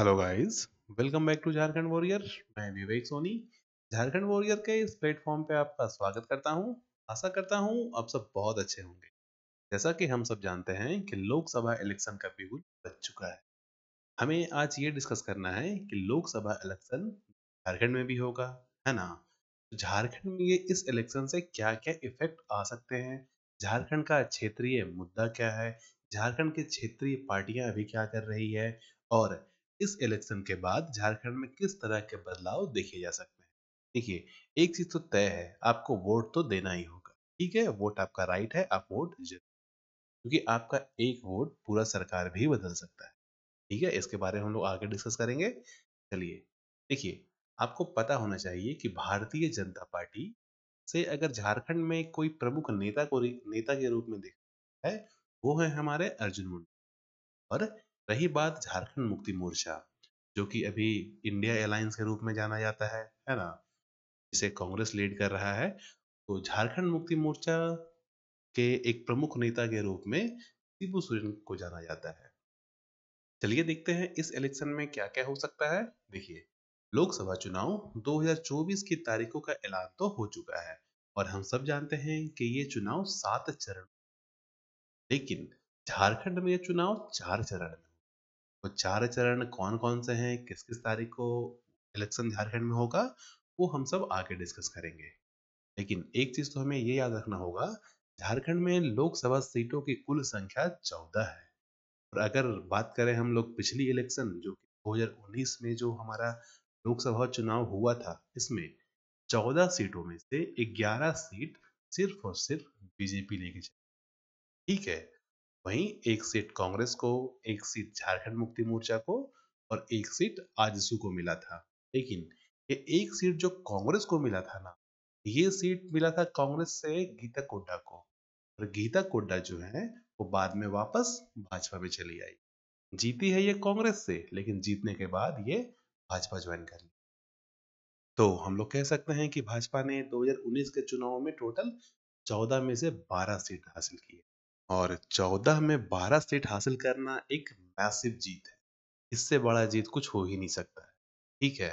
Hello guys welcome back to Jharkhand warrior मैं Vivek Soni Jharkhand warrior के इस प्लेटफॉर्म पे आपका स्वागत करता हूं आशा करता हूं आप सब बहुत अच्छे होंगे जैसा कि हम सब जानते हैं कि लोकसभा इलेक्शन का बिगुल बच चुका है हमें आज ये डिस्कस करना है कि लोकसभा इलेक्शन झारखंड में भी होगा है ना तो झारखंड में ये इस इलेक्शन से क्या क्या इफेक्ट आ सकते हैं झारखंड का क्षेत्रीय मुद्दा क्या है झारखंड की क्षेत्रीय पार्टियां अभी क्या कर रही है और इस इलेक्शन के बाद झारखंड में किस तरह के बदलाव देखे जा सकते हैं देखिए एक चीज तो तय है आपको वोट तो देना ही होगा ठीक है वोट आपका राइट है आप वोट क्योंकि आपका एक वोट पूरा सरकार भी बदल सकता है ठीक है इसके बारे में हम लोग आगे डिस्कस करेंगे चलिए देखिए आपको पता होना चाहिए कि भारतीय जनता पार्टी से अगर झारखंड में कोई प्रमुख नेता को नेता के रूप में देखा है वो है हमारे अर्जुन मुंडा और रही बात झारखंड मुक्ति मोर्चा जो कि अभी इंडिया अलायंस के रूप में जाना जाता है है ना इसे कांग्रेस लीड कर रहा है तो झारखंड मुक्ति मोर्चा के एक प्रमुख नेता के रूप में शिबू सोरेन को जाना जाता है चलिए देखते हैं इस इलेक्शन में क्या क्या हो सकता है देखिए लोकसभा चुनाव 2024 की तारीखों का ऐलान तो हो चुका है और हम सब जानते हैं कि ये चुनाव सात चरण लेकिन झारखंड में यह चुनाव चार चरण में वो चार चरण कौन कौन से हैं किस किस तारीख को इलेक्शन झारखंड में होगा वो हम सब आगे डिस्कस करेंगे लेकिन एक चीज तो हमें ये याद रखना होगा झारखंड में लोकसभा सीटों की कुल संख्या चौदह है और अगर बात करें हम लोग पिछली इलेक्शन जो कि 2019 में जो हमारा लोकसभा चुनाव हुआ था इसमें चौदह सीटों में से ग्यारह सीट सिर्फ और सिर्फ बीजेपी लेके चली ठीक है वहीं एक सीट कांग्रेस को एक सीट झारखंड मुक्ति मोर्चा को और एक सीट आजसू को मिला था लेकिन ये एक सीट जो कांग्रेस को मिला था ना ये सीट मिला था कांग्रेस से गीता कोड्डा को और गीता कोड्डा जो है वो बाद में वापस भाजपा में चली आई जीती है ये कांग्रेस से लेकिन जीतने के बाद ये भाजपा ज्वाइन कर ली तो हम लोग कह सकते हैं कि भाजपा ने 2019 के चुनाव में टोटल 14 में से 12 सीट हासिल की है और चौदह में बारह सीट हासिल करना एक मैसिव जीत है इससे बड़ा जीत कुछ हो ही नहीं सकता ठीक है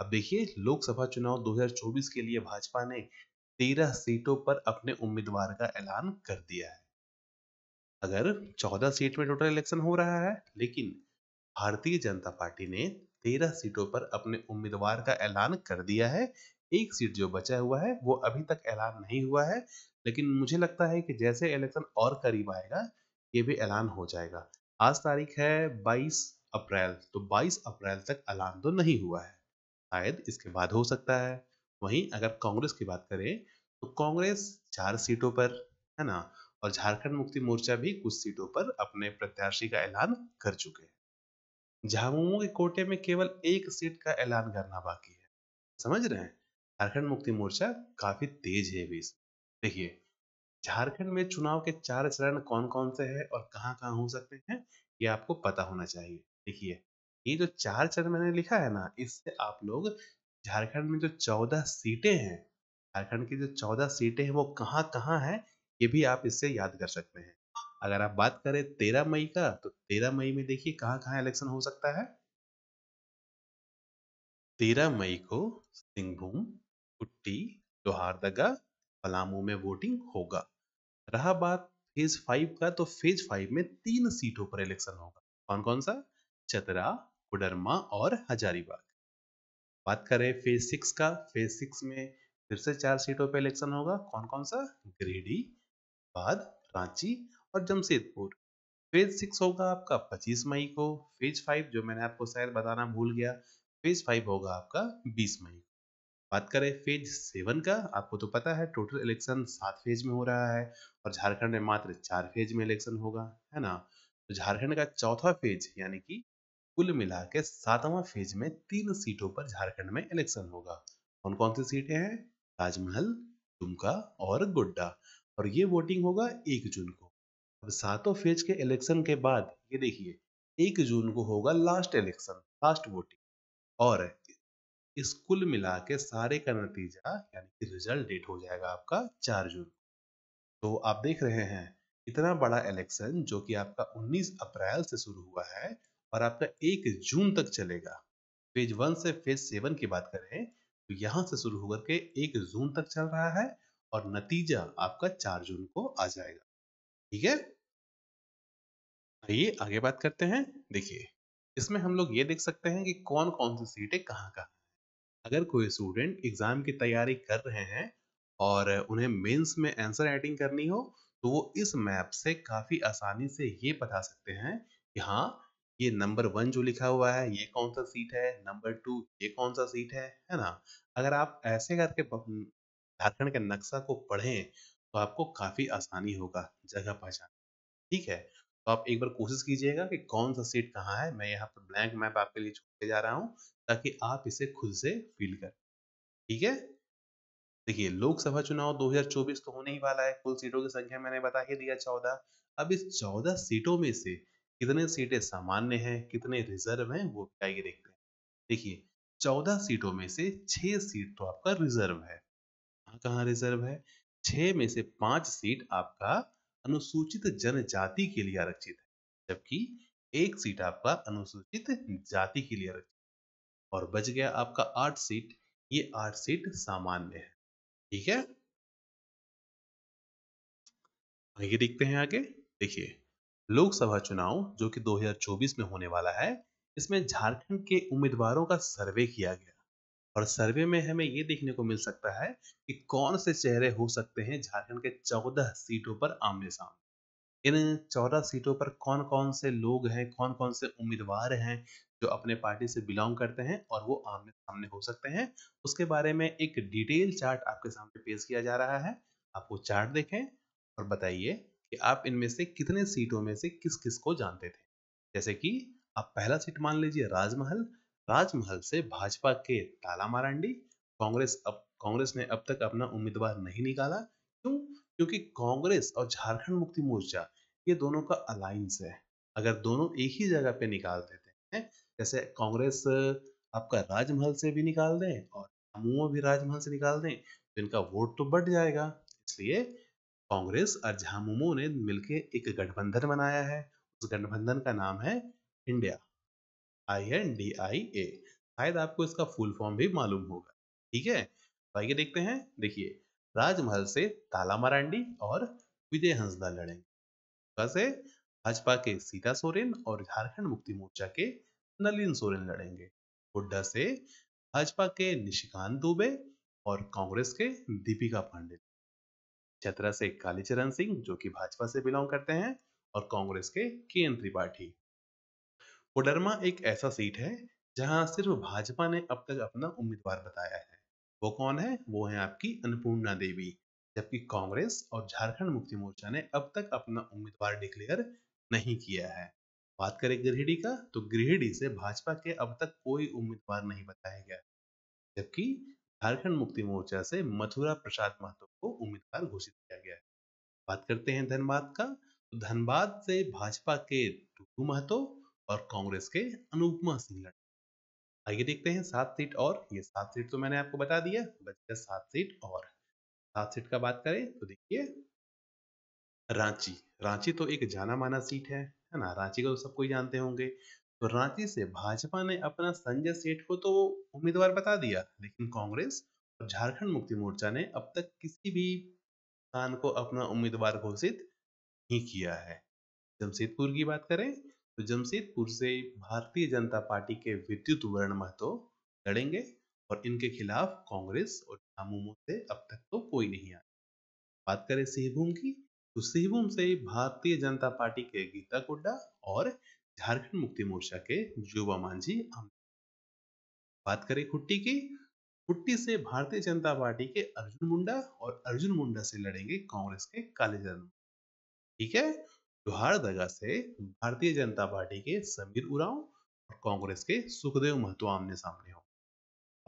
अब देखिए लोकसभा चुनाव 2024 के लिए भाजपा ने तेरह सीटों पर अपने उम्मीदवार का ऐलान कर दिया है अगर चौदह सीट में टोटल इलेक्शन हो रहा है लेकिन भारतीय जनता पार्टी ने तेरह सीटों पर अपने उम्मीदवार का ऐलान कर दिया है एक सीट जो बचा हुआ है वो अभी तक ऐलान नहीं हुआ है लेकिन मुझे लगता है कि जैसे इलेक्शन और करीब आएगा ये भी ऐलान हो जाएगा आज तारीख है 22 अप्रैल तो 22 अप्रैल तक ऐलान तो नहीं हुआ है शायद इसके बाद हो सकता है वहीं अगर कांग्रेस की बात करें तो कांग्रेस चार सीटों पर है ना और झारखंड मुक्ति मोर्चा भी कुछ सीटों पर अपने प्रत्याशी का ऐलान कर चुके हैं झामुमो के कोटे में केवल एक सीट का ऐलान करना बाकी है समझ रहे हैं झारखंड मुक्ति मोर्चा काफी तेज है भी इस देखिए झारखंड में चुनाव के चार चरण कौन कौन से हैं और कहाँ कहाँ हो सकते हैं ये आपको पता होना चाहिए देखिए ये जो चार चरण मैंने लिखा है ना इससे आप लोग झारखंड में जो चौदह सीटें हैं झारखंड की जो चौदह सीटें हैं वो कहाँ कहाँ हैं ये भी आप इससे याद कर सकते हैं अगर आप बात करें तेरह मई का तो तेरह मई में देखिए कहाँ कहाँ इलेक्शन हो सकता है तेरह मई को सिंहभूम कुट्टी लोहारदगा पलामू में वोटिंग होगा रहा बात फेज फाइव का तो फेज फाइव में तीन सीटों पर इलेक्शन होगा कौन कौन सा चतरा कुडरमा और हजारीबाग बात करें फेज सिक्स का फेज सिक्स में फिर से चार सीटों पर इलेक्शन होगा कौन कौन सा गिरिडीह बाद रांची और जमशेदपुर फेज सिक्स होगा आपका 25 मई को फेज फाइव जो मैंने आपको शायद बताना भूल गया फेज फाइव होगा आपका 20 मई को बात करें फेज सेवन का आपको तो पता है टोटल इलेक्शन सात फेज में हो रहा है और झारखंड में मात्र चार फेज में इलेक्शन होगा है ना तो झारखंड का चौथा फेज यानी कि कुल मिला के सातवां फेज में तीन सीटों पर झारखंड में इलेक्शन होगा कौन कौन सी सीटें हैं ताजमहल दुमका और गोड्डा और ये वोटिंग होगा एक जून को अब सातों फेज के इलेक्शन के बाद ये देखिए एक जून को होगा लास्ट इलेक्शन लास्ट वोटिंग और इस कुल मिला के सारे का नतीजा यानी कि रिजल्ट डेट हो जाएगा आपका चार जून तो आप देख रहे हैं इतना बड़ा इलेक्शन जो कि आपका 19 अप्रैल से शुरू हुआ है और आपका एक जून तक चलेगा फेज वन से फेज सेवन की बात करें तो यहाँ से शुरू होकर के एक जून तक चल रहा है और नतीजा आपका चार जून को आ जाएगा ठीक है आइए आगे बात करते हैं देखिए इसमें हम लोग ये देख सकते हैं कि कौन कौन सी सीटें कहाँ कहाँ अगर कोई स्टूडेंट एग्ज़ाम की तैयारी कर रहे हैं और उन्हें मेंस में आंसर राइटिंग करनी हो तो वो इस मैप से काफ़ी आसानी से ये बता सकते हैं कि हाँ ये नंबर वन जो लिखा हुआ है ये कौन सा सीट है नंबर टू ये कौन सा सीट है है ना अगर आप ऐसे करके झारखंड के नक्शा को पढ़ें तो आपको काफ़ी आसानी होगा जगह पहचान ठीक है तो आप एक बार कोशिश कीजिएगा कि कौन सा सीट कहाँ है मैं यहाँ पर ब्लैंक मैप आपके लिए छोड़ते जा रहा हूँ ताकि आप इसे खुद से फील करें ठीक है देखिए लोकसभा चुनाव 2024 तो होने ही वाला है कुल सीटों की संख्या मैंने बता ही दिया चौदह अब इस चौदह सीटों में से कितने सीटें सामान्य हैं कितने रिजर्व हैं वो आइए देखते हैं देखिए चौदह सीटों में से छह सीट तो आपका रिजर्व है कहाँ रिजर्व है छह में से पांच सीट आपका अनुसूचित जनजाति के लिए आरक्षित है जबकि एक सीट आपका अनुसूचित जाति के लिए आरक्षित और बच गया आपका आठ सीट ये आठ सीट सामान्य है ठीक है आगे देखते हैं आगे देखिए लोकसभा चुनाव जो कि 2024 में होने वाला है इसमें झारखंड के उम्मीदवारों का सर्वे किया गया और सर्वे में हमें ये देखने को मिल सकता है कि कौन से चेहरे हो सकते हैं झारखंड के चौदह सीटों पर आमने सामने इन चौदह सीटों पर कौन कौन से लोग हैं कौन कौन से उम्मीदवार हैं जो अपने पार्टी से बिलोंग करते हैं और वो आमने सामने हो सकते हैं उसके बारे में एक डिटेल चार्ट आपके सामने पेश किया जा रहा है आप वो चार्ट देखें और बताइए कि आप इनमें से कितने सीटों में से किस किस को जानते थे जैसे कि आप पहला सीट मान लीजिए राजमहल राजमहल से भाजपा के ताला मारांडी कांग्रेस अब कांग्रेस ने अब तक अपना उम्मीदवार नहीं निकाला क्यों क्योंकि कांग्रेस और झारखंड मुक्ति मोर्चा ये दोनों का अलायंस है अगर दोनों एक ही जगह पे निकाल देते हैं जैसे कांग्रेस आपका राजमहल से भी निकाल दें और झामुमो भी राजमहल से निकाल दें तो इनका वोट तो बढ़ जाएगा इसलिए कांग्रेस और झामुमो ने मिलकर एक गठबंधन बनाया है उस गठबंधन का नाम है India I N D I A शायद आपको इसका फुल फॉर्म भी मालूम होगा ठीक है तो आइए देखते हैं देखिए राजमहल से ताला मरांडी और विजय हंसदा लड़ेंगे से भाजपा के सीता सोरेन और झारखंड मुक्ति मोर्चा के नलिन सोरेन लड़ेंगे हुड्डा से भाजपा के निशिकांत दुबे और कांग्रेस के दीपिका पांडे छतरा से कालीचरण सिंह जो कि भाजपा से बिलोंग करते हैं और कांग्रेस के के एन त्रिपाठी कोडरमा एक ऐसा सीट है जहां सिर्फ भाजपा ने अब तक अपना उम्मीदवार बताया है वो कौन है वो है आपकी अन्नपूर्णा देवी जबकि कांग्रेस और झारखंड मुक्ति मोर्चा ने अब तक अपना उम्मीदवार डिक्लेयर नहीं किया है बात करें गृहिणी का तो गृहिणी से भाजपा के अब तक कोई उम्मीदवार नहीं बताया गया जबकि झारखंड मुक्ति मोर्चा से मथुरा प्रसाद महतो को उम्मीदवार घोषित किया गया है बात करते हैं धनबाद का तो धनबाद से भाजपा के टुटू महतो और कांग्रेस के अनुपमा सिंह लड़ आइए देखते हैं सात सीट और ये सात सीट तो मैंने आपको बता दिया बच गया सात सीट और सात सीट का बात करें तो देखिए रांची रांची तो एक जाना माना सीट है है ना रांची तो सब कोई जानते होंगे तो रांची से भाजपा ने अपना संजय सेठ को तो उम्मीदवार बता दिया लेकिन कांग्रेस और झारखंड मुक्ति मोर्चा ने अब तक किसी भी स्थान को अपना उम्मीदवार घोषित नहीं किया है जमशेदपुर की बात करें तो जमशेदपुर से भारतीय जनता पार्टी के विद्युत वर्ण महतो लड़ेंगे और इनके खिलाफ कांग्रेस और झामुमो से अब तक तो कोई नहीं आया बात करें सिंहभूम की तो सीहोम से भारतीय जनता पार्टी के गीता गोड्डा और झारखंड मुक्ति मोर्चा के जुबा मांझी बात करें खुट्टी की खुट्टी से भारतीय जनता पार्टी के अर्जुन मुंडा और अर्जुन मुंडा से लड़ेंगे कांग्रेस के कालीचरण ठीक है लोहार दगा से भारतीय जनता पार्टी के समीर उराव और कांग्रेस के सुखदेव महतो आमने सामने हो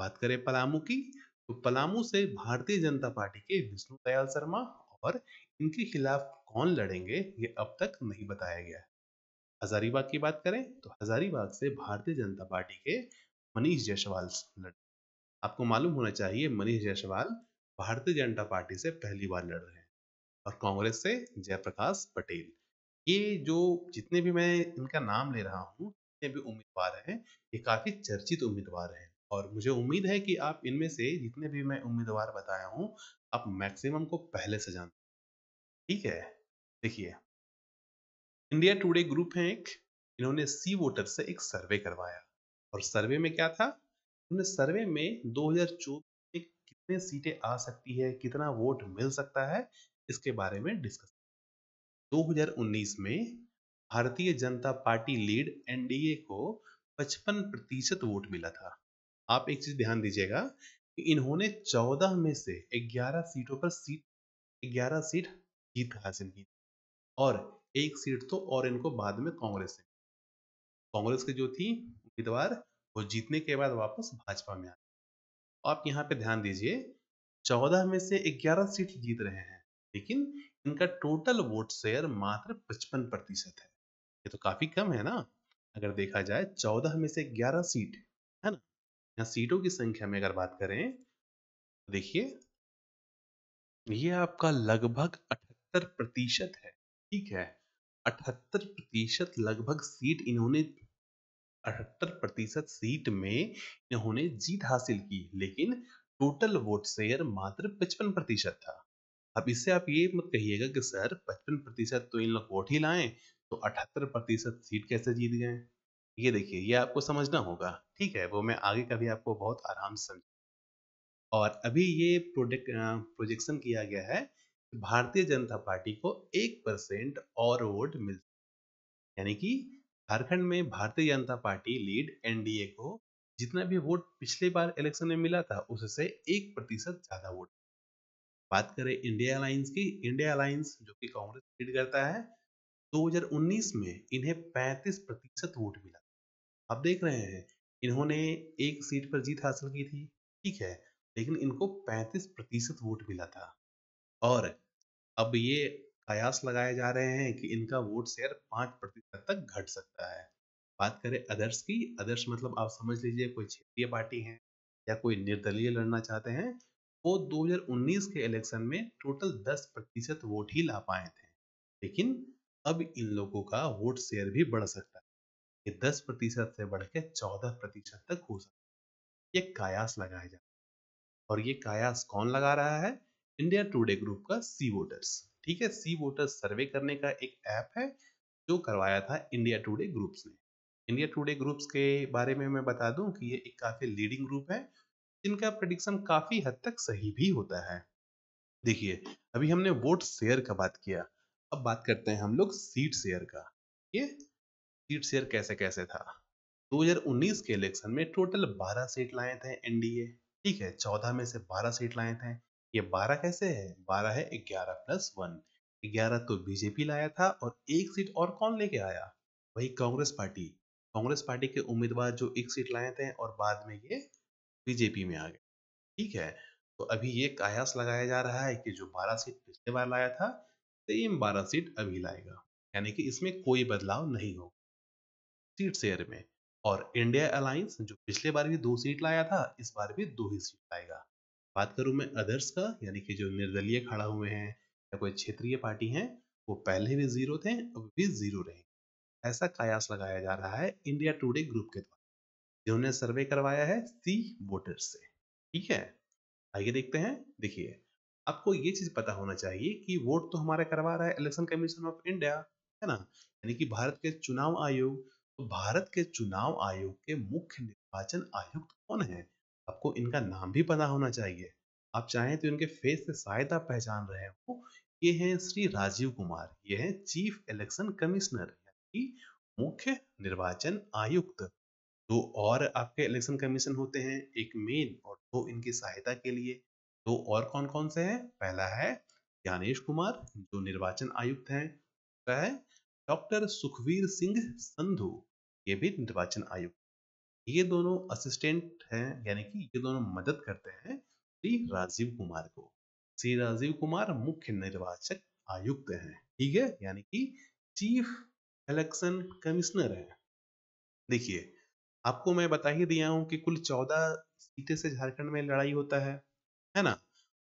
बात करें पलामू की तो पलामू से भारतीय जनता पार्टी के विष्णु दयाल शर्मा और इनके खिलाफ कौन लड़ेंगे ये अब तक नहीं बताया गया हजारीबाग की बात करें तो हजारीबाग से भारतीय जनता पार्टी के मनीष जायसवाल लड़ आपको मालूम होना चाहिए मनीष जायसवाल भारतीय जनता पार्टी से पहली बार लड़ रहे हैं और कांग्रेस से जयप्रकाश पटेल ये जो जितने भी मैं इनका नाम ले रहा हूँ जितने भी उम्मीदवार हैं ये काफी चर्चित उम्मीदवार हैं और मुझे उम्मीद है कि आप इनमें से जितने भी मैं उम्मीदवार बताया हूँ आप मैक्सिमम को पहले से जानते ठीक है देखिए इंडिया टुडे ग्रुप है एक इन्होंने सी वोटर से एक सर्वे करवाया और सर्वे में क्या था उन्होंने सर्वे में 2024 में कितने सीटें आ सकती है कितना वोट मिल सकता है इसके बारे में डिस्कस 2019 में भारतीय जनता पार्टी लीड एनडीए को 55 प्रतिशत वोट मिला था आप एक चीज ध्यान दीजिएगा कि इन्होंने 14 में से 11 सीटों पर सीट 11 सीट जीत हासिल की और एक सीट तो और इनको बाद में कांग्रेस से कांग्रेस के जो थी उम्मीदवार वो जीतने के बाद वापस भाजपा में आ तो आप यहाँ पे ध्यान दीजिए चौदह में से ग्यारह सीट जीत रहे हैं लेकिन इनका टोटल वोट शेयर मात्र पचपन प्रतिशत है ये तो काफी कम है ना अगर देखा जाए चौदह में से ग्यारह सीट है ना यहाँ सीटों की संख्या में अगर बात करें तो देखिए ये आपका लगभग अठहत्तर प्रतिशत है ठीक है अठहत्तर प्रतिशत लगभग सीट इन्होंने अठहत्तर प्रतिशत सीट में इन्होंने जीत हासिल की लेकिन टोटल वोट शेयर मात्र पचपन प्रतिशत था अब इससे आप ये मत कहिएगा कि सर पचपन प्रतिशत तो इन लोग वोट ही लाए तो अठहत्तर प्रतिशत सीट कैसे जीत गए ये देखिए ये आपको समझना होगा ठीक है वो मैं आगे कभी आपको बहुत आराम से समझ और अभी ये प्रोजेक्ट प्रोजेक्शन किया गया है भारतीय जनता पार्टी को एक परसेंट और वोट मिल यानी कि झारखंड में भारतीय जनता पार्टी लीड एनडीए को जितना भी वोट पिछले बार इलेक्शन में मिला था उससे एक प्रतिशत ज्यादा वोट बात करें इंडिया अलायंस की इंडिया अलायंस जो कि कांग्रेस लीड करता है 2019 में इन्हें 35 प्रतिशत वोट मिला आप देख रहे हैं इन्होंने एक सीट पर जीत हासिल की थी ठीक है लेकिन इनको 35 प्रतिशत वोट मिला था और अब ये कयास लगाए जा रहे हैं कि इनका वोट शेयर पांच प्रतिशत तक घट सकता है बात करें अदर्स की अदर्स मतलब आप समझ लीजिए कोई क्षेत्रीय पार्टी है या कोई निर्दलीय लड़ना चाहते हैं वो 2019 के इलेक्शन में टोटल 10 प्रतिशत वोट ही ला पाए थे लेकिन अब इन लोगों का वोट शेयर भी बढ़ सकता है ये 10 प्रतिशत से बढ़ के चौदह प्रतिशत तक हो सकता है ये कायास लगाया जा और ये कायास कौन लगा रहा है इंडिया टुडे ग्रुप का सी वोटर्स ठीक है सी वोटर्स सर्वे करने का एक ऐप है जो करवाया था इंडिया टुडे ग्रुप्स ने इंडिया टुडे ग्रुप्स के बारे में मैं बता दूं कि ये एक काफ़ी लीडिंग ग्रुप है जिनका प्रडिक्शन काफ़ी हद तक सही भी होता है देखिए अभी हमने वोट शेयर का बात किया अब बात करते हैं हम लोग सीट शेयर का ये सीट शेयर कैसे कैसे था 2019 के इलेक्शन में टोटल 12 सीट लाए थे एनडीए ठीक है 14 में से 12 सीट लाए थे ये बारह कैसे है बारह है ग्यारह प्लस वन ग्यारह तो बीजेपी लाया था और एक सीट और कौन लेके आया वही कांग्रेस पार्टी कांग्रेस पार्टी के उम्मीदवार जो एक सीट लाए थे और बाद में ये बीजेपी में आ गए ठीक है तो अभी ये कायास लगाया जा रहा है कि जो बारह सीट पिछले बार लाया था सेम बारह सीट अभी लाएगा यानी कि इसमें कोई बदलाव नहीं होगा सीट शेयर में और इंडिया अलायंस जो पिछले बार भी दो सीट लाया था इस बार भी दो ही सीट लाएगा बात करूं मैं अदर्स का यानी कि जो निर्दलीय खड़ा हुए हैं या कोई क्षेत्रीय पार्टी है वो पहले भी जीरो थे अब भी जीरो रहेंगे ऐसा कयास लगाया जा रहा है इंडिया टुडे ग्रुप के द्वारा जिन्होंने सर्वे करवाया है सी वोटर्स से ठीक है आइए देखते हैं देखिए आपको ये चीज पता होना चाहिए कि वोट तो हमारा करवा रहा है इलेक्शन कमीशन ऑफ इंडिया है ना यानी कि भारत के चुनाव आयोग तो भारत के चुनाव आयोग के मुख्य निर्वाचन आयुक्त कौन है आपको इनका नाम भी पता होना चाहिए आप चाहें तो इनके फेस से शायद आप पहचान रहे हो ये हैं श्री राजीव कुमार ये हैं चीफ इलेक्शन कमिश्नर मुख्य निर्वाचन आयुक्त दो और आपके इलेक्शन कमीशन होते हैं एक मेन और दो इनकी सहायता के लिए दो और कौन कौन से हैं पहला है ज्ञानेश कुमार जो निर्वाचन आयुक्त हैं है डॉक्टर सुखवीर सिंह संधू ये भी निर्वाचन आयुक्त ये दोनों असिस्टेंट हैं यानी कि ये दोनों मदद करते हैं श्री हम्म। राजीव कुमार को श्री राजीव कुमार मुख्य निर्वाचक आयुक्त हैं ठीक है यानी कि चीफ इलेक्शन कमिश्नर हैं देखिए आपको मैं बता ही दिया हूं कि कुल चौदह सीटें से झारखंड में लड़ाई होता है है ना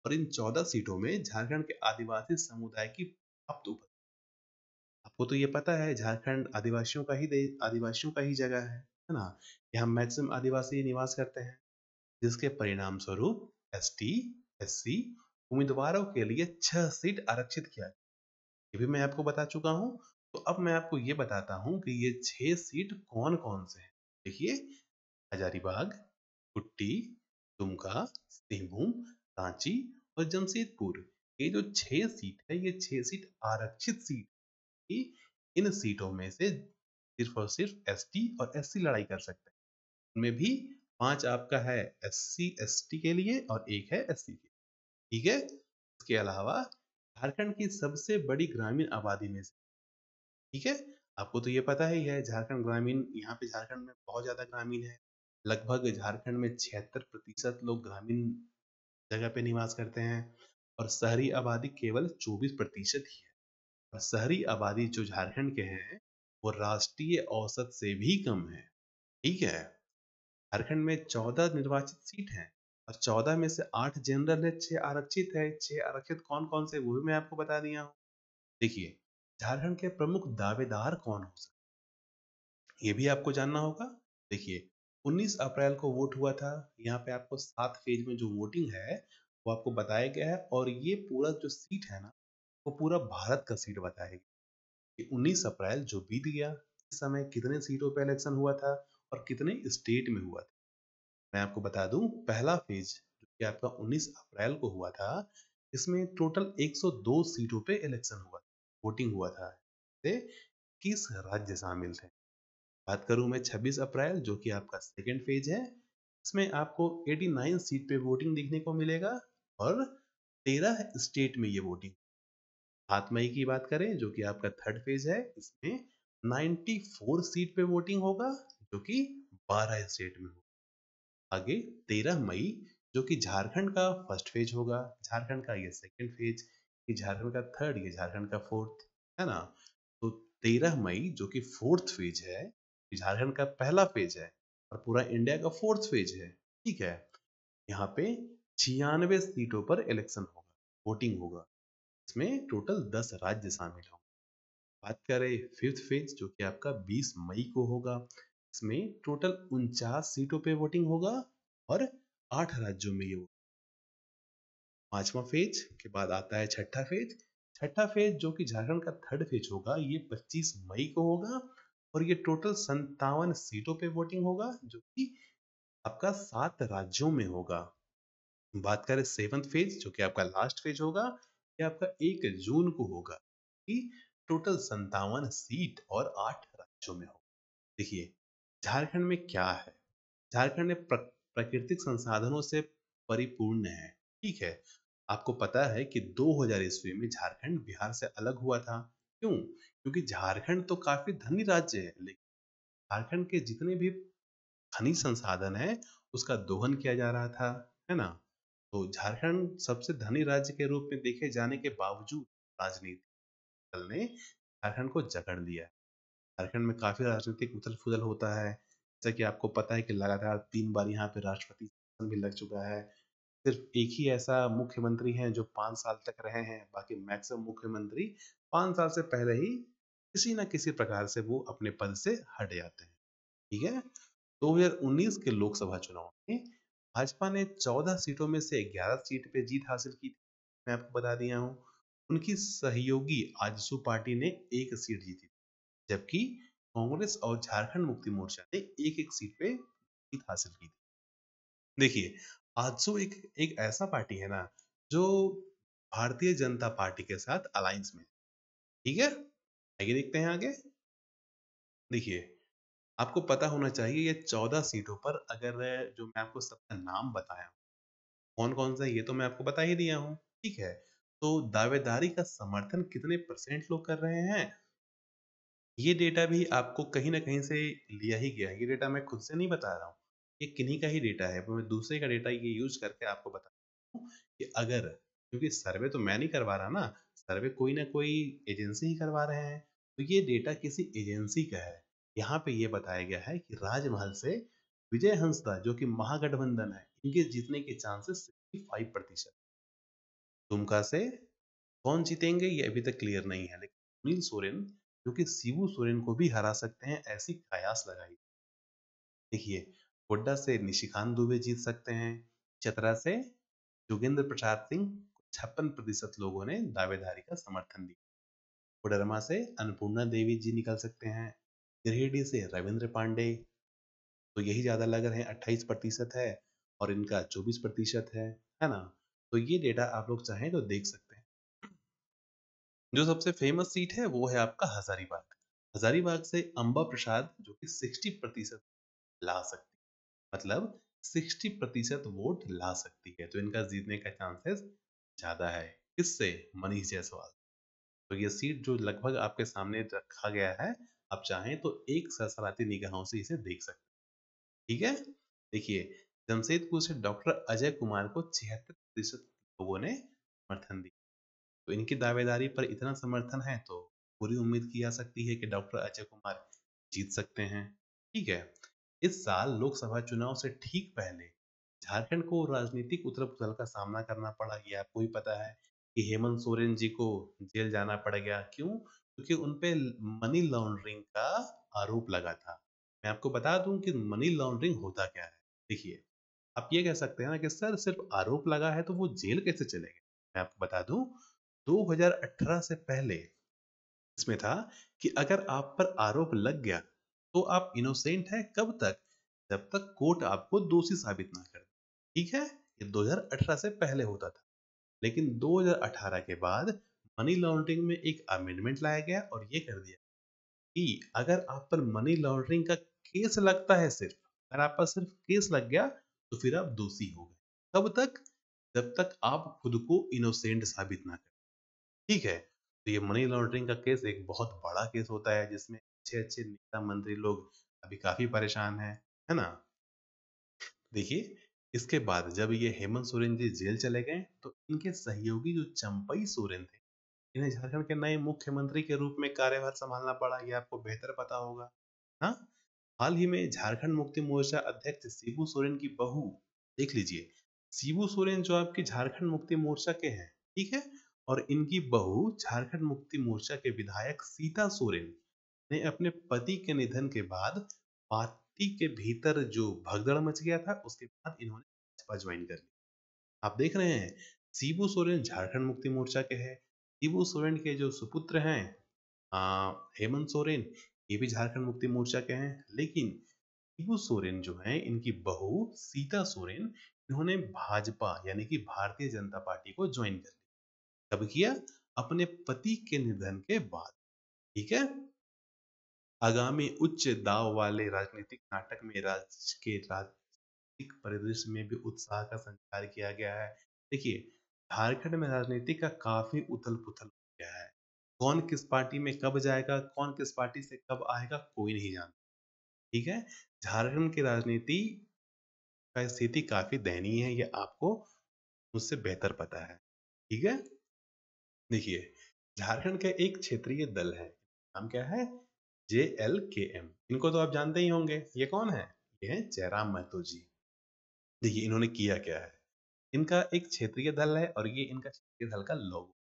और इन चौदह सीटों में झारखंड के आदिवासी समुदाय की तो प्राप्त आपको तो ये पता है झारखंड आदिवासियों का ही आदिवासियों का ही जगह है है ना यहाँ मैक्सिम आदिवासी निवास करते हैं जिसके परिणाम स्वरूप एस टी एस उम्मीदवारों के लिए छह सीट आरक्षित किया ये भी मैं आपको बता चुका हूँ तो अब मैं आपको ये बताता हूँ कि ये छह सीट कौन कौन से हैं देखिए हजारीबाग कुट्टी दुमका सिंहभूम रांची और जमशेदपुर ये जो छह सीट है ये छह सीट आरक्षित सीट इन सीटों में से सिर्फ और सिर्फ एस और एस लड़ाई कर सकते हैं उनमें भी पांच आपका है एस सी के लिए और एक है एस के ठीक है इसके अलावा झारखंड की सबसे बड़ी ग्रामीण आबादी में से ठीक है आपको तो ये पता ही है झारखंड ग्रामीण यहाँ पे झारखंड में बहुत ज्यादा ग्रामीण है लगभग झारखंड में छिहत्तर प्रतिशत लोग ग्रामीण जगह पे निवास करते हैं और शहरी आबादी केवल चौबीस प्रतिशत ही है और शहरी आबादी जो झारखंड के हैं वो राष्ट्रीय औसत से भी कम है ठीक है झारखंड में चौदह निर्वाचित सीट हैं और चौदह में से आठ जनरल है छह आरक्षित है छह आरक्षित कौन कौन से वो भी मैं आपको बता दिया हूँ देखिए झारखंड के प्रमुख दावेदार कौन हो सकते ये भी आपको जानना होगा देखिए 19 अप्रैल को वोट हुआ था यहाँ पे आपको सात फेज में जो वोटिंग है वो आपको बताया गया है और ये पूरा जो सीट है ना वो पूरा भारत का सीट बताया गया कि 19 अप्रैल जो बीत गया इस समय कितने सीटों पर इलेक्शन हुआ था और कितने स्टेट में हुआ था मैं आपको बता दूं पहला फेज जो कि आपका 19 अप्रैल को हुआ था इसमें टोटल 102 सीटों पे इलेक्शन हुआ वोटिंग हुआ था इक्कीस राज्य शामिल थे बात करूं मैं 26 अप्रैल जो कि आपका सेकेंड फेज है इसमें आपको 89 सीट पे वोटिंग देखने को मिलेगा और 13 स्टेट में ये वोटिंग हाथमई की बात करें जो कि आपका थर्ड फेज है इसमें 94 सीट पे वोटिंग होगा जो कि 12 स्टेट में होगा आगे 13 मई जो कि झारखंड का फर्स्ट फेज होगा झारखंड का ये सेकंड फेज ये झारखंड का थर्ड ये झारखंड का फोर्थ है ना तो 13 मई जो कि फोर्थ फेज है झारखंड का पहला फेज है और पूरा इंडिया का फोर्थ फेज है ठीक है यहाँ पे छियानवे सीटों पर इलेक्शन होगा वोटिंग होगा इसमें टोटल दस राज्य शामिल होंगे बात करें फिफ्थ फेज जो कि आपका 20 मई को होगा इसमें टोटल उनचास सीटों पे वोटिंग होगा और आठ राज्यों में ये पांचवा फेज के बाद आता है छठा फेज छठा फेज जो कि झारखंड का थर्ड फेज होगा ये 25 मई को होगा और ये टोटल संतावन सीटों पे वोटिंग होगा जो कि आपका सात राज्यों में होगा बात करें सेवंथ फेज जो कि आपका लास्ट फेज होगा यह आपका एक जून को होगा कि टोटल संतावन सीट और आठ राज्यों में होगा देखिए झारखंड में क्या है झारखंड में प्राकृतिक संसाधनों से परिपूर्ण है ठीक है आपको पता है कि 2000 ईस्वी में झारखंड बिहार से अलग हुआ था क्यों क्योंकि झारखंड तो काफी धनी राज्य है लेकिन झारखंड के जितने भी खनिज संसाधन है उसका दोहन किया जा रहा था है ना तो झारखंड सबसे धनी राज्य के रूप में देखे जाने के बावजूद राजनीति दल ने झारखंड को जकड़ लिया झारखंड में काफी राजनीतिक उथल फुथल होता है जैसा कि आपको पता है कि लगातार तीन बार यहाँ पे राष्ट्रपति भी लग चुका है सिर्फ एक ही ऐसा मुख्यमंत्री है जो पांच साल तक रहे हैं बाकी मैक्सिमम मुख्यमंत्री पांच साल से पहले ही किसी ना किसी प्रकार से वो अपने पद से हट जाते हैं ठीक है 2019 के लोकसभा चुनाव में भाजपा ने 14 सीटों में से 11 सीट पे जीत हासिल की थी मैं आपको बता दिया हूं उनकी सहयोगी आजसू पार्टी ने एक सीट जीती जबकि कांग्रेस और झारखंड मुक्ति मोर्चा ने एक एक सीट पे जीत हासिल की थी देखिए आजसू एक एक ऐसा पार्टी है ना जो भारतीय जनता पार्टी के साथ अलायंस में ठीक है आगे देखते हैं आगे देखिए आपको पता होना चाहिए ये चौदह सीटों पर अगर जो मैं आपको सबका नाम बताया कौन कौन सा ये तो मैं आपको बता ही दिया हूँ ठीक है तो दावेदारी का समर्थन कितने परसेंट लोग कर रहे हैं ये डेटा भी आपको कहीं ना कहीं से लिया ही गया है ये डेटा मैं खुद से नहीं बता रहा हूँ ये किन्हीं का ही डेटा है मैं दूसरे का डेटा ये यूज करके आपको बता रहा हूँ कि अगर क्योंकि सर्वे तो मैं नहीं करवा रहा ना सर्वे कोई ना कोई एजेंसी ही करवा रहे हैं तो ये डेटा किसी एजेंसी का है यहाँ पे ये बताया गया है कि राजमहल से विजय हंसदा जो कि महागठबंधन है इनके जीतने के चांसेस फाइव प्रतिशत दुमका से कौन जीतेंगे ये अभी तक क्लियर नहीं है लेकिन सुनील सोरेन जो कि शिवू सोरेन को भी हरा सकते हैं ऐसी कयास लगाई देखिए गोड्डा से निशिकांत दुबे जीत सकते हैं चतरा से जोगेंद्र प्रसाद सिंह छप्पन प्रतिशत लोगों ने दावेदारी का समर्थन दिया कोडरमा से अन्नपूर्णा देवी जी निकल सकते हैं गिरहिडी से रविंद्र पांडे तो यही ज़्यादा लग रहे हैं अट्ठाईस प्रतिशत है और इनका चौबीस प्रतिशत है है ना तो ये डेटा आप लोग चाहें तो देख सकते हैं जो सबसे फेमस सीट है वो है आपका हजारीबाग हजारीबाग से अंबा प्रसाद जो कि 60 प्रतिशत ला सकती है मतलब 60 प्रतिशत वोट ला सकती है तो इनका जीतने का चांसेस ज़्यादा है किससे मनीष जायसवाल तो ये सीट जो लगभग आपके सामने रखा गया है आप चाहें तो एक सरसराती निगाहों से इसे देख सकते हैं ठीक है देखिए जमशेदपुर से डॉक्टर अजय कुमार को छिहत्तर प्रतिशत लोगों ने समर्थन दिया तो इनकी दावेदारी पर इतना समर्थन है तो पूरी उम्मीद की जा सकती है कि डॉक्टर अजय कुमार जीत सकते हैं ठीक है इस साल लोकसभा चुनाव से ठीक पहले झारखंड को राजनीतिक उथल पुथल का सामना करना पड़ा ये आपको ही पता है कि हेमंत सोरेन जी को जेल जाना पड़ गया क्यों क्योंकि उन पे मनी लॉन्ड्रिंग का आरोप लगा था मैं आपको बता दूं कि मनी लॉन्ड्रिंग होता क्या है देखिए आप ये कह सकते हैं ना कि सर सिर्फ आरोप लगा है तो वो जेल कैसे चले गए मैं आपको बता दूं 2018 से पहले इसमें था कि अगर आप पर आरोप लग गया तो आप इनोसेंट है कब तक जब तक कोर्ट आपको दोषी साबित ना कर ठीक है ये 2018 से पहले होता था लेकिन 2018 के बाद मनी लॉन्ड्रिंग में एक अमेंडमेंट लाया गया और ये कर दिया कि अगर आप पर मनी लॉन्ड्रिंग का केस लगता है सिर्फ अगर आप पर सिर्फ केस लग गया तो फिर आप दोषी हो गए कब तक जब तक आप खुद को इनोसेंट साबित ना करें ठीक है तो ये मनी लॉन्ड्रिंग का केस एक बहुत बड़ा केस होता है जिसमें अच्छे अच्छे नेता मंत्री लोग अभी काफी परेशान है है ना देखिए इसके बाद जब ये हेमंत सोरेन जी जेल चले गए तो इनके सहयोगी जो चंपई सोरेन थे इन्हें झारखंड के नए मुख्यमंत्री के रूप में कार्यभार संभालना पड़ा यह आपको बेहतर पता होगा हाँ हाल ही में झारखंड मुक्ति मोर्चा अध्यक्ष शिबू सोरेन की बहू देख लीजिए शिबू सोरेन जो आपके झारखंड मुक्ति मोर्चा के हैं ठीक है और इनकी बहू झारखंड मुक्ति मोर्चा के विधायक सीता सोरेन ने अपने पति के निधन के बाद पार्टी के भीतर जो भगदड़ मच गया था उसके बाद इन्होंने भाजपा ज्वाइन कर लिया आप देख रहे हैं शिबू सोरेन झारखंड मुक्ति मोर्चा के हैं शिबू सोरेन के जो सुपुत्र हैं हेमंत सोरेन ये भी झारखंड मुक्ति मोर्चा के हैं लेकिन शिबू सोरेन जो हैं इनकी बहू सीता सोरेन इन्होंने भाजपा यानी कि भारतीय जनता पार्टी को ज्वाइन कर लिया कब किया अपने पति के निधन के बाद ठीक है आगामी उच्च दाव वाले राजनीतिक नाटक में राज्य के राजनीतिक परिदृश्य में भी उत्साह का संचार किया गया है देखिए झारखंड में राजनीति का काफी उथल पुथल हो गया है कौन किस पार्टी में कब जाएगा कौन किस पार्टी से कब आएगा कोई नहीं जानता ठीक है झारखंड की राजनीति का स्थिति काफी दयनीय है ये आपको मुझसे बेहतर पता है ठीक है देखिए झारखंड का एक क्षेत्रीय दल है नाम क्या है जे एल के एम इनको तो आप जानते ही होंगे ये कौन है ये है जयराम महतो जी देखिए इन्होंने किया क्या है इनका एक क्षेत्रीय दल है और ये इनका क्षेत्रीय दल का लोगो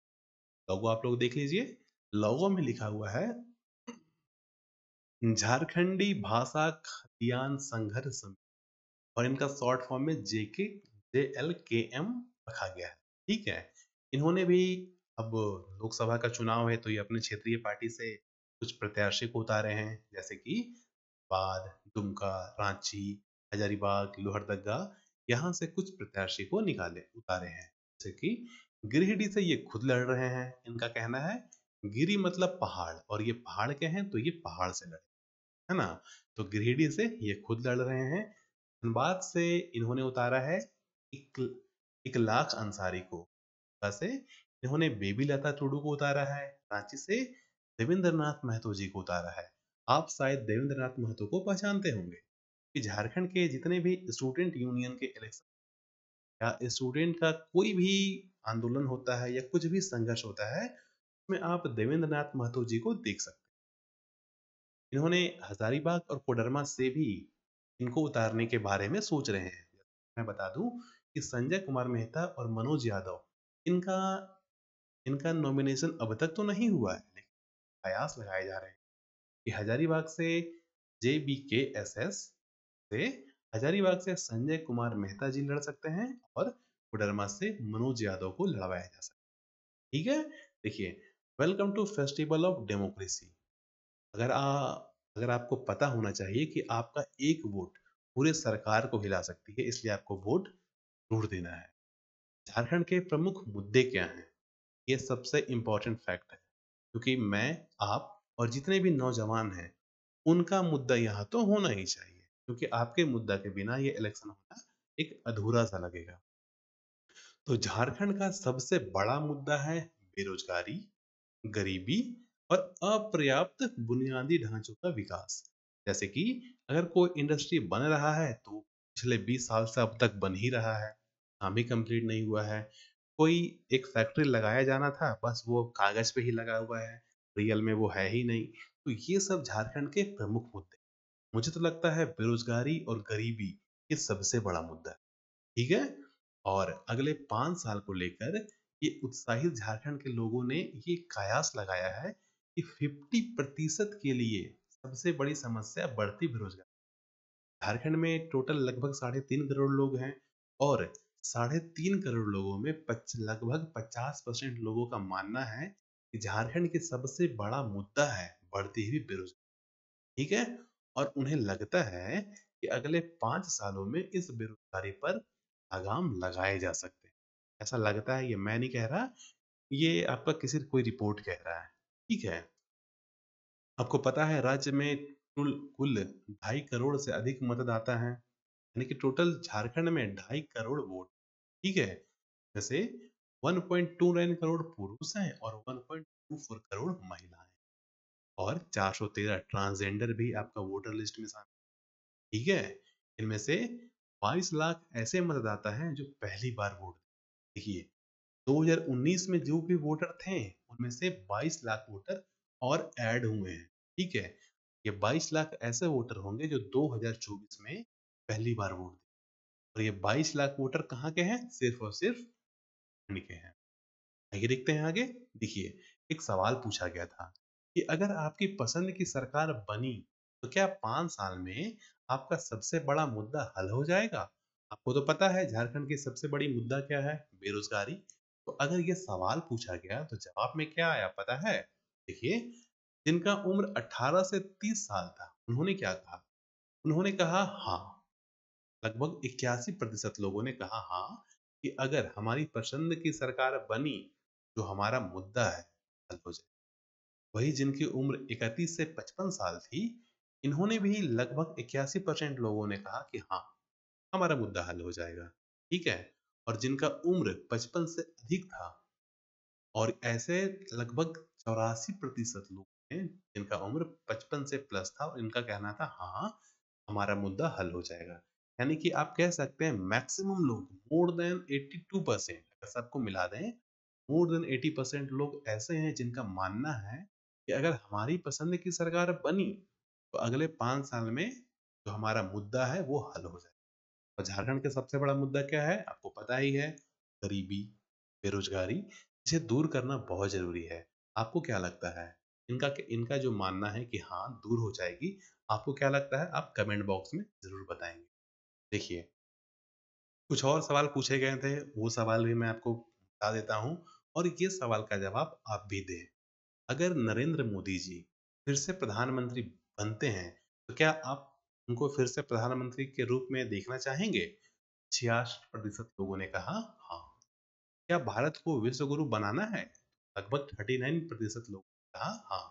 लोगो आप लोग देख लीजिए लोगो में लिखा हुआ है झारखंडी भाषा खतियान संघर्ष और इनका शॉर्ट फॉर्म में जेके जे एल के एम रखा गया है ठीक है इन्होंने भी अब लोकसभा का चुनाव है तो ये अपने क्षेत्रीय पार्टी से कुछ प्रत्याशी को उतारे हैं जैसे कि बाद दुमका रांची हजारीबाग लोहरदगा यहाँ से कुछ प्रत्याशी को निकाले उतारे हैं जैसे कि गिरिडीह से ये खुद लड़ रहे हैं इनका कहना है गिरी मतलब पहाड़ और ये पहाड़ के हैं तो ये पहाड़ से लड़े है ना तो गिरिडीह से ये खुद लड़ रहे हैं धनबाद से इन्होंने उतारा है एक, एक लाख अंसारी को से इन्होंने बेबी लता टूडू को उतारा है रांची से देवेंद्र नाथ महतो जी को उतारा है आप शायद देवेंद्र नाथ महतो को पहचानते होंगे कि झारखंड के जितने भी स्टूडेंट यूनियन के इलेक्शन या स्टूडेंट का कोई भी आंदोलन होता है या कुछ भी संघर्ष होता है उसमें आप देवेंद्र नाथ महतो जी को देख सकते हैं इन्होंने हजारीबाग और कोडरमा से भी इनको उतारने के बारे में सोच रहे हैं मैं बता दूं कि संजय कुमार मेहता और मनोज यादव इनका इनका नॉमिनेशन अब तक तो नहीं हुआ है लेकिन प्रयास लगाए जा रहे हैं कि हजारीबाग से J B K S S से हजारीबाग से संजय कुमार मेहता जी लड़ सकते हैं और कोडरमा से मनोज यादव को लड़वाया जा सकता है ठीक है देखिए welcome to festival of democracy अगर आ, अगर आपको पता होना चाहिए कि आपका एक वोट पूरे सरकार को हिला सकती है इसलिए आपको वोट जरूर देना है झारखंड के प्रमुख मुद्दे क्या हैं ये सबसे इम्पोर्टेंट फैक्ट है क्योंकि मैं आप और जितने भी नौजवान हैं उनका मुद्दा यहाँ तो होना ही चाहिए क्योंकि आपके मुद्दा के बिना ये इलेक्शन होना एक अधूरा सा लगेगा तो झारखंड का सबसे बड़ा मुद्दा है बेरोजगारी गरीबी और अपर्याप्त बुनियादी ढांचों का विकास जैसे कि अगर कोई इंडस्ट्री बन रहा है तो पिछले 20 साल से अब तक बन ही रहा है काम ही कंप्लीट नहीं हुआ है कोई एक फैक्ट्री लगाया जाना था बस वो कागज पे ही लगा हुआ है रियल में वो है ही नहीं तो ये सब झारखंड के प्रमुख मुद्दे मुझे तो लगता है बेरोजगारी और गरीबी ये सबसे बड़ा मुद्दा है ठीक है और अगले पांच साल को लेकर ये उत्साहित झारखंड के लोगों ने ये कयास लगाया है कि 50 प्रतिशत के लिए सबसे बड़ी समस्या बढ़ती बेरोजगारी झारखंड में टोटल लगभग साढ़े तीन करोड़ लोग हैं और साढ़े तीन करोड़ लोगों में पच, लगभग पचास परसेंट लोगों का मानना है कि झारखंड के सबसे बड़ा मुद्दा है बढ़ती हुई बेरोजगारी ठीक है और उन्हें लगता है कि अगले पांच सालों में इस बेरोजगारी पर आगाम लगाए जा सकते हैं ऐसा लगता है ये मैं नहीं कह रहा ये आपका किसी कोई रिपोर्ट कह रहा है ठीक है आपको पता है राज्य में कुल कुल ढाई करोड़ से अधिक मतदाता हैं यानी कि टोटल झारखंड में ढाई करोड़ वोट ठीक है जैसे 1.29 करोड़ पुरुष हैं और 1.24 करोड़ महिलाएं और 413 ट्रांसजेंडर भी आपका वोटर लिस्ट में शामिल ठीक है इनमें से 22 लाख ऐसे मतदाता हैं जो पहली बार वोट देखिए 2019 में जो भी वोटर थे उनमें से 22 लाख वोटर और ऐड हुए हैं ठीक है ये 22 लाख ऐसे वोटर होंगे जो 2024 में पहली बार वोट दें और ये 22 लाख वोटर कहाँ के हैं सिर्फ और सिर्फ के हैं आइए देखते हैं आगे देखिए एक सवाल पूछा गया था कि अगर आपकी पसंद की सरकार बनी तो क्या पांच साल में आपका सबसे बड़ा मुद्दा हल हो जाएगा आपको तो पता है झारखंड की सबसे बड़ी मुद्दा क्या है बेरोजगारी तो अगर ये सवाल पूछा गया तो जवाब में क्या आया पता है देखिए जिनका उम्र 18 से 30 साल था उन्होंने क्या कहा उन्होंने कहा हाँ लगभग इक्यासी प्रतिशत लोगों ने कहा हाँ कि अगर हमारी पसंद की सरकार बनी जो हमारा मुद्दा है हल हो जाए वही जिनकी उम्र 31 से 55 साल थी इन्होंने भी लगभग इक्यासी परसेंट लोगों ने कहा कि हाँ हमारा मुद्दा हल हो जाएगा ठीक है और जिनका उम्र 55 से अधिक था और ऐसे लगभग चौरासी प्रतिशत लोग जिनका उम्र 55 से प्लस था और इनका कहना था हाँ हमारा मुद्दा हल हो जाएगा यानी कि आप कह सकते हैं मैक्सिमम लोग मोर देन 82 परसेंट सबको मिला दें मोर देन 80 परसेंट लोग ऐसे हैं जिनका मानना है कि अगर हमारी पसंद की सरकार बनी तो अगले पांच साल में जो हमारा मुद्दा है वो हल हो जाए और झारखंड का सबसे बड़ा मुद्दा क्या है आपको पता ही है गरीबी बेरोजगारी इसे दूर करना बहुत जरूरी है आपको क्या लगता है इनका इनका जो मानना है कि हाँ दूर हो जाएगी आपको क्या लगता है आप कमेंट बॉक्स में जरूर बताएंगे देखिए कुछ और सवाल पूछे गए थे वो सवाल भी मैं आपको बता देता हूँ और ये सवाल का जवाब आप भी दें अगर नरेंद्र मोदी जी फिर से प्रधानमंत्री बनते हैं तो क्या आप उनको फिर से प्रधानमंत्री के रूप में देखना चाहेंगे छियासठ प्रतिशत लोगों ने कहा हाँ क्या भारत को विश्व गुरु बनाना है लगभग नाइन प्रतिशत लोग कहा हाँ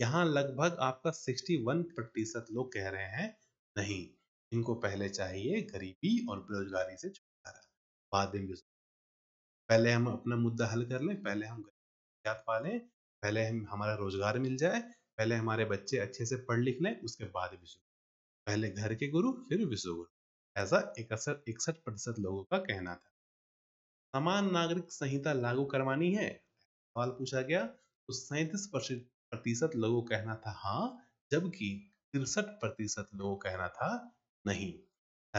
यहाँ लगभग आपका सिक्सटी वन प्रतिशत लोग कह रहे हैं नहीं इनको पहले चाहिए गरीबी और बेरोजगारी से छुटकारा बाद में पहले हम अपना मुद्दा हल कर लें पहले हम याद पा लें पहले हम हमारा रोजगार मिल जाए पहले हमारे बच्चे अच्छे से पढ़ लिख लें उसके बाद विश्व पहले घर के गुरु फिर विश्व गुरु ऐसा इकसठ प्रतिशत लोगों का कहना था समान नागरिक संहिता लागू करवानी है सवाल पूछा गया तो सैतीस प्रतिशत लोगों कहना था हाँ जबकि तिरसठ प्रतिशत लोगों कहना था नहीं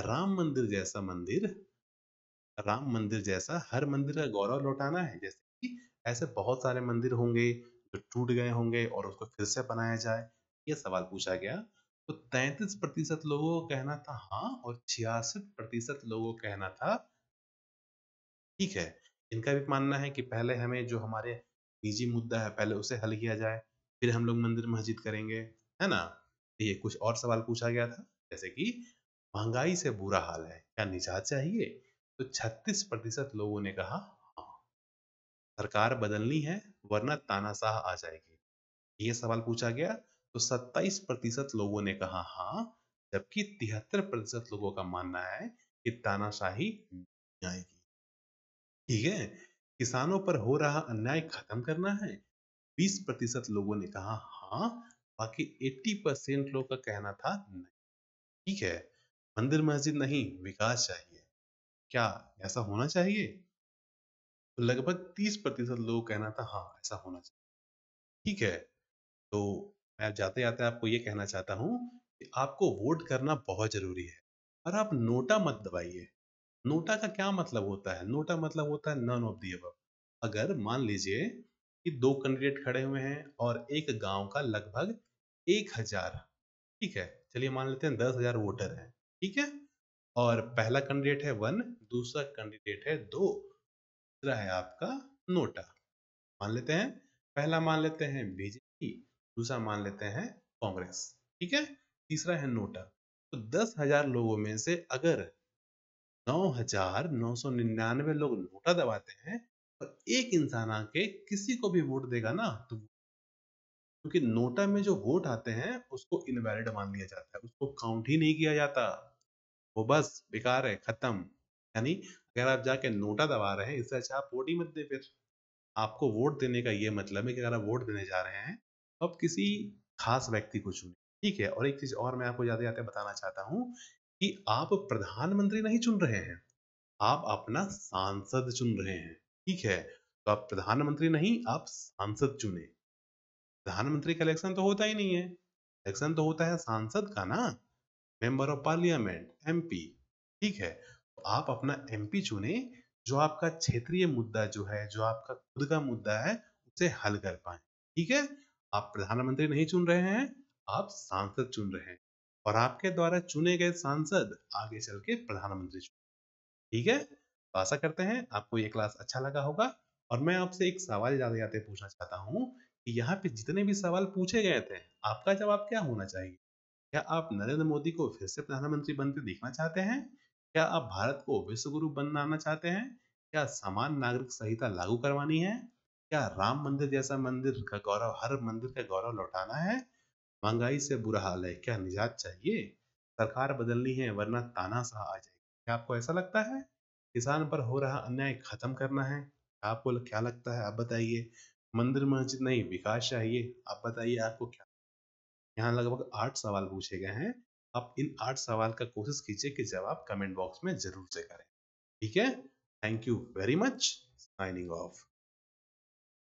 राम मंदिर जैसा मंदिर राम मंदिर जैसा हर मंदिर का गौरव लौटाना है जैसे कि ऐसे बहुत सारे मंदिर होंगे जो टूट गए होंगे और उसको फिर से बनाया जाए ये सवाल पूछा गया तो तैंतीस प्रतिशत लोगों को कहना था हाँ और छियासठ प्रतिशत लोगों को कहना था ठीक है इनका भी मानना है कि पहले हमें जो हमारे निजी मुद्दा है पहले उसे हल किया जाए फिर हम लोग मंदिर मस्जिद करेंगे है ना तो ये कुछ और सवाल पूछा गया था जैसे कि महंगाई से बुरा हाल है क्या निजात चाहिए तो 36 प्रतिशत लोगों ने कहा सरकार बदलनी है वरना तानाशाह आ जाएगी ये सवाल पूछा गया तो 27 प्रतिशत लोगों ने कहा हाँ जबकि तिहत्तर प्रतिशत लोगों का मानना है कि तानाशाही आएगी ठीक है किसानों पर हो रहा अन्याय खत्म करना है 20 प्रतिशत लोगों ने कहा हाँ बाकी 80 परसेंट लोग का कहना था नहीं ठीक है मंदिर मस्जिद नहीं विकास चाहिए क्या ऐसा होना चाहिए लगभग तीस प्रतिशत लोग कहना था हाँ ऐसा होना चाहिए ठीक है तो मैं जाते जाते आपको ये कहना चाहता हूँ कि आपको वोट करना बहुत जरूरी है और आप नोटा मत दबाइए नोटा का क्या मतलब होता है नोटा मतलब होता है नन ऑफ दी अब अगर मान लीजिए कि दो कैंडिडेट खड़े हुए हैं और एक गांव का लगभग एक हजार ठीक है चलिए मान लेते हैं दस हजार वोटर हैं ठीक है और पहला कैंडिडेट है वन दूसरा कैंडिडेट है दो दूसरा है आपका नोटा मान लेते हैं पहला मान लेते हैं बीजेपी दूसरा मान लेते हैं कांग्रेस ठीक है तीसरा है नोटा तो दस हजार लोगों में से अगर नौ हजार नौ सौ निन्यानवे लोग नोटा दबाते हैं और तो एक इंसान आके किसी को भी वोट देगा ना तो क्योंकि नोटा में जो वोट आते हैं उसको इनवैलिड मान लिया जाता है उसको काउंट ही नहीं किया जाता वो बस बेकार है खत्म यानी अगर आप जाके नोटा दबा रहे हैं इससे अच्छा आप वोट ही मत दे फिर आपको वोट देने का ये मतलब है कि अगर आप वोट देने जा रहे हैं तो आप किसी खास व्यक्ति को चुने ठीक है और एक चीज और मैं आपको जाते जाते बताना चाहता हूँ कि आप प्रधानमंत्री नहीं चुन रहे हैं आप अपना सांसद चुन रहे हैं ठीक है तो आप प्रधानमंत्री नहीं आप सांसद चुने प्रधानमंत्री का इलेक्शन तो होता ही नहीं है इलेक्शन तो होता है सांसद का ना मेंबर ऑफ पार्लियामेंट एमपी ठीक है आप अपना एमपी चुने जो आपका क्षेत्रीय मुद्दा जो है जो आपका खुद का मुद्दा है उसे हल कर पाए ठीक है आप प्रधानमंत्री नहीं चुन रहे हैं आप सांसद चुन रहे हैं और आपके द्वारा चुने गए सांसद आगे चल के प्रधानमंत्री ठीक है तो आशा करते हैं आपको ये क्लास अच्छा लगा होगा और मैं आपसे एक सवाल याद जाते पूछना चाहता हूँ कि यहाँ पे जितने भी सवाल पूछे गए थे आपका जवाब क्या होना चाहिए क्या आप नरेंद्र मोदी को फिर से प्रधानमंत्री बनते देखना चाहते हैं क्या आप भारत को विश्व गुरु बनाना चाहते हैं क्या समान नागरिक संहिता लागू करवानी है क्या राम मंदिर जैसा मंदिर का गौरव हर मंदिर का गौरव लौटाना है महंगाई से बुरा हाल है क्या निजात चाहिए सरकार बदलनी है वरना ताना सा आ जाए क्या आपको ऐसा लगता है किसान पर हो रहा अन्याय खत्म करना है आपको क्या लगता है आप बताइए मंदिर मस्जिद नहीं विकास चाहिए आप बताइए आपको क्या यहाँ लगभग आठ सवाल पूछे गए हैं आप इन आठ सवाल का कोशिश कीजिए कि जवाब कमेंट बॉक्स में जरूर से करें ठीक है thank you very much signing of